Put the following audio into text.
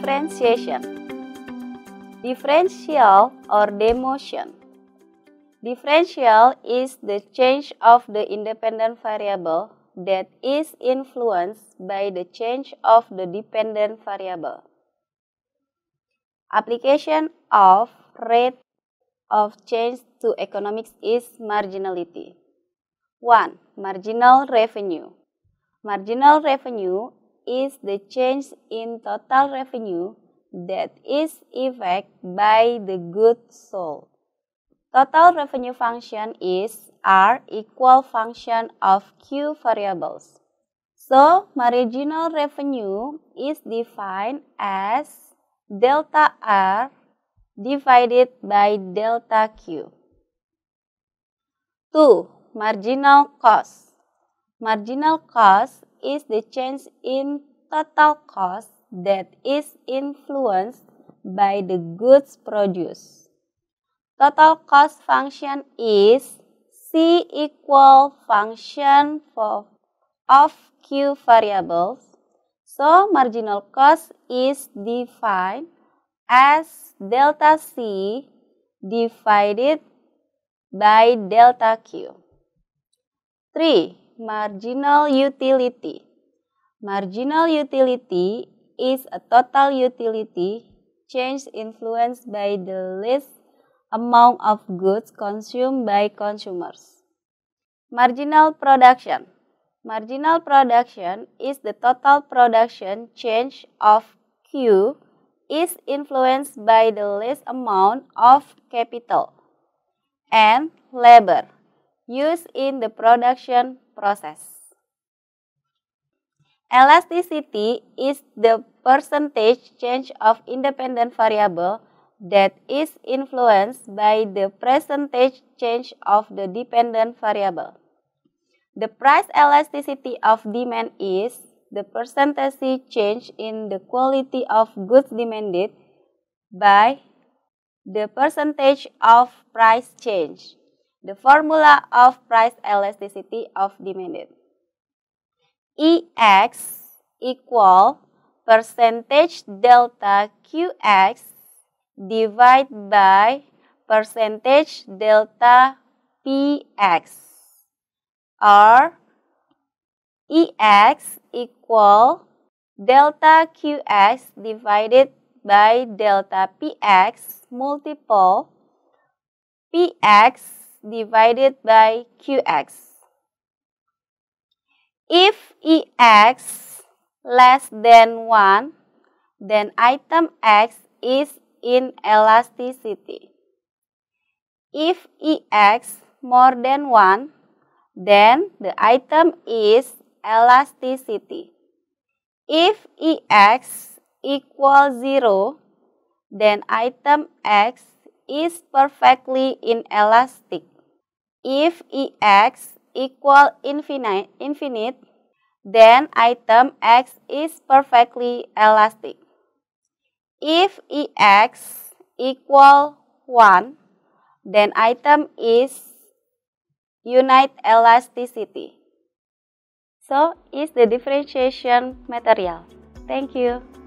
Differentiation Differential or demotion Differential is the change of the independent variable that is influenced by the change of the dependent variable. Application of rate of change to economics is marginality. 1. Marginal revenue. Marginal revenue is the change in total revenue that is effected by the goods sold. Total revenue function is R equal function of Q variables. So, marginal revenue is defined as delta R divided by delta Q. 2. Marginal cost. Marginal cost is the change in total cost that is influenced by the goods produced. Total cost function is C equal function for of Q variables. So, marginal cost is defined as delta C divided by delta Q. 3 marginal utility. Marginal utility is a total utility change influenced by the least amount of goods consumed by consumers. Marginal production. Marginal production is the total production change of Q is influenced by the least amount of capital and labor used in the production process. Elasticity is the percentage change of independent variable that is influenced by the percentage change of the dependent variable. The price elasticity of demand is the percentage change in the quality of goods demanded by the percentage of price change the formula of price elasticity of demand, EX equal percentage delta QX divided by percentage delta PX or EX equal delta QX divided by delta PX multiple PX divided by qx. If ex less than 1, then item x is in elasticity. If ex more than 1, then the item is elasticity. If ex equals 0, then item x is perfectly inelastic. If Ex equal infinite, infinite, then item X is perfectly elastic. If Ex equal 1, then item is unit elasticity. So, is the differentiation material. Thank you.